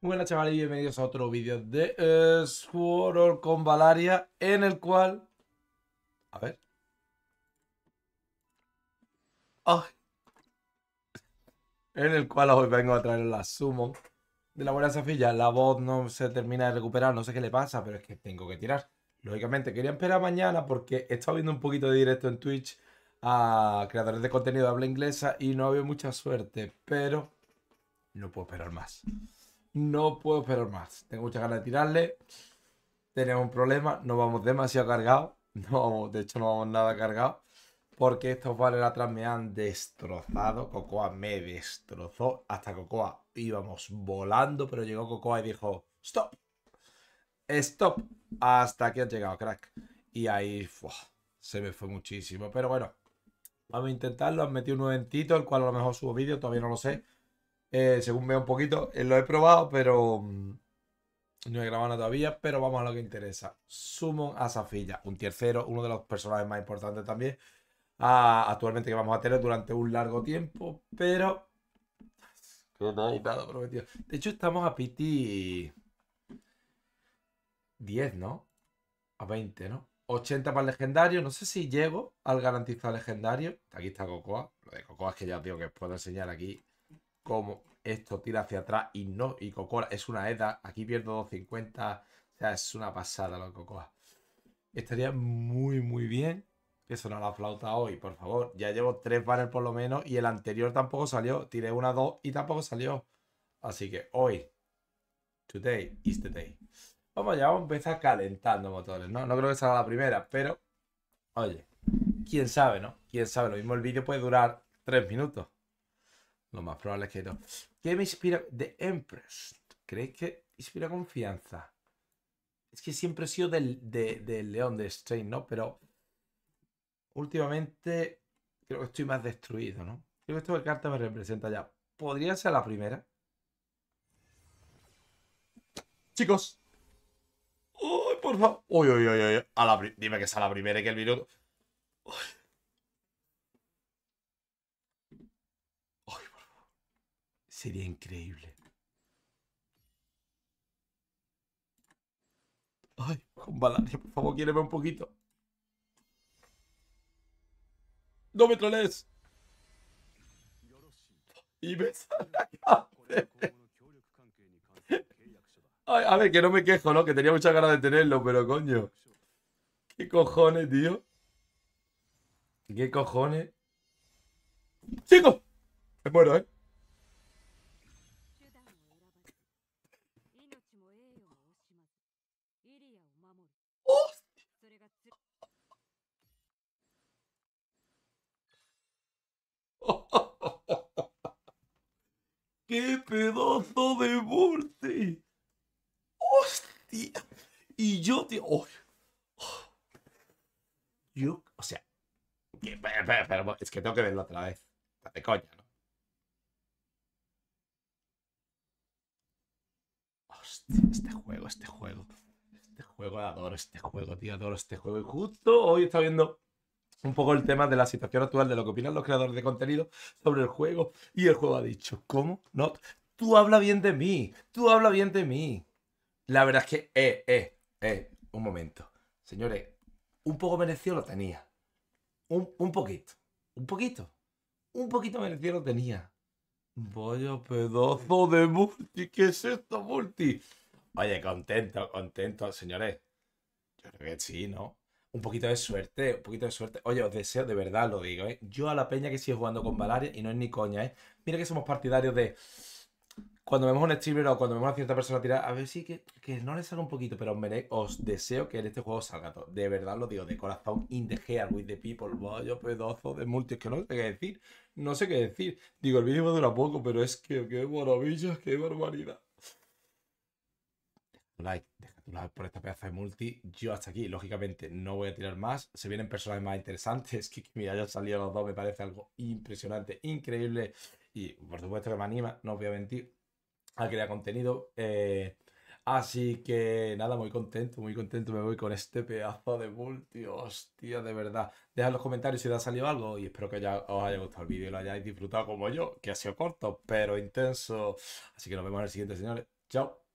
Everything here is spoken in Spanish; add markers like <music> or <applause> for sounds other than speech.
buenas chavales y bienvenidos a otro vídeo de eh, con Valaria en el cual... A ver... En el cual hoy vengo a traer la sumo de la buena zafilla. La voz no se termina de recuperar, no sé qué le pasa, pero es que tengo que tirar. Lógicamente quería esperar mañana porque he estado viendo un poquito de directo en Twitch a creadores de contenido de habla inglesa y no había mucha suerte, pero no puedo esperar más. No puedo esperar más. Tengo muchas ganas de tirarle. Tenemos un problema. No vamos demasiado cargados. <laughs> No de hecho, no vamos nada cargados. Porque estos vales atrás me han destrozado. Cocoa me destrozó. Hasta Cocoa íbamos volando, pero llegó Cocoa y dijo: ¡Stop! ¡Stop! Hasta aquí han llegado, crack. Y ahí se me fue muchísimo. Pero bueno, vamos a intentarlo. Han metido un noventito, el cual a lo mejor subo vídeo, todavía no lo sé. Eh, según veo un poquito, eh, lo he probado, pero mm, no he grabado todavía. Pero vamos a lo que interesa. Summon a Safilla, un tercero, uno de los personajes más importantes también. actualmente que vamos a tener durante un largo tiempo, pero. Que no prometido. De hecho, estamos a Piti 10, ¿no? A 20, ¿no? 80 para el legendario. No sé si llego al garantizado legendario. Aquí está Cocoa. Lo de Cocoa es que ya os digo que os puedo enseñar aquí como esto tira hacia atrás y no. Y Cocoa es una EDA. Aquí pierdo 250. O sea, es una pasada lo de Cocoa. Estaría muy, muy bien que sonara la flauta hoy, por favor. Ya llevo tres banners por lo menos y el anterior tampoco salió. Tiré una, dos y tampoco salió. Así que hoy, today is the day. Vamos ya, vamos a empezar calentando motores, ¿no? No creo que salga la primera, pero, oye, quién sabe, ¿no? Quién sabe, lo mismo el vídeo puede durar tres minutos. Lo más probable es que no. ¿Qué me inspira? The Empress. ¿Creéis que inspira confianza? Es que siempre he sido del, león, de Strain, ¿no? Pero últimamente creo que estoy más destruido, ¿no? Creo que de carta me representa ya. Podría ser la primera. Chicos. ¡Uy, por favor! ¡Uy, uy, uy! uy. Dime que sea la primera y que el minuto. Uy. Sería increíble. Ay, con Valaria, por favor, quiéreme un poquito. ¡No me trolees! Y me Ay, a ver, que no me quejo, ¿no? Que tenía muchas ganas de tenerlo, pero coño. ¿Qué cojones, tío? ¿Qué cojones? ¡Chico! Me muero, ¿eh? Y yo, tío, oh, yo, o sea, es que tengo que verlo otra vez. Date coña, ¿no? Hostia, este juego, este juego. Este juego, adoro este juego, tío, adoro este juego. Y justo hoy está viendo un poco el tema de la situación actual, de lo que opinan los creadores de contenido sobre el juego. Y el juego ha dicho, ¿cómo? No, tú habla bien de mí, tú habla bien de mí. La verdad es que, eh, eh, eh, un momento. Señores, un poco merecido lo tenía. Un, poquito. Un poquito. Un poquito merecido lo tenía. Vaya pedazo de multi. ¿Qué es esto, multi? Oye, contento, contento, señores. Yo creo que sí, ¿no? Un poquito de suerte, un poquito de suerte. Oye, os deseo, de verdad lo digo, ¿eh? Yo a la peña que sigo jugando con Valaria, y no es ni coña, ¿eh? Mira que somos partidarios de cuando vemos un streamer o cuando vemos a cierta persona tirar, a ver si que, no le salga un poquito, pero os deseo que en este juego salga todo. De verdad lo digo, de corazón, in the hair with the people, vaya pedazo de multi, es que no sé qué decir, no sé qué decir. Digo, el vídeo dura poco, pero es que qué maravilla, qué barbaridad. like, deja tu like por esta pieza de multi. Yo hasta aquí, lógicamente, no voy a tirar más. Se vienen personajes más interesantes. <laughs> Que, que mira, ya han salido los dos, me parece algo impresionante, increíble. Y por supuesto que me anima, no os voy a mentir a crear contenido. Eh, así que nada, muy contento, muy contento me voy con este pedazo de multi. Hostia, de verdad. Dejad los comentarios si os ha salido algo y espero que os haya gustado el vídeo y lo hayáis disfrutado como yo, que ha sido corto, pero intenso. Así que nos vemos en el siguiente, señores. Chao.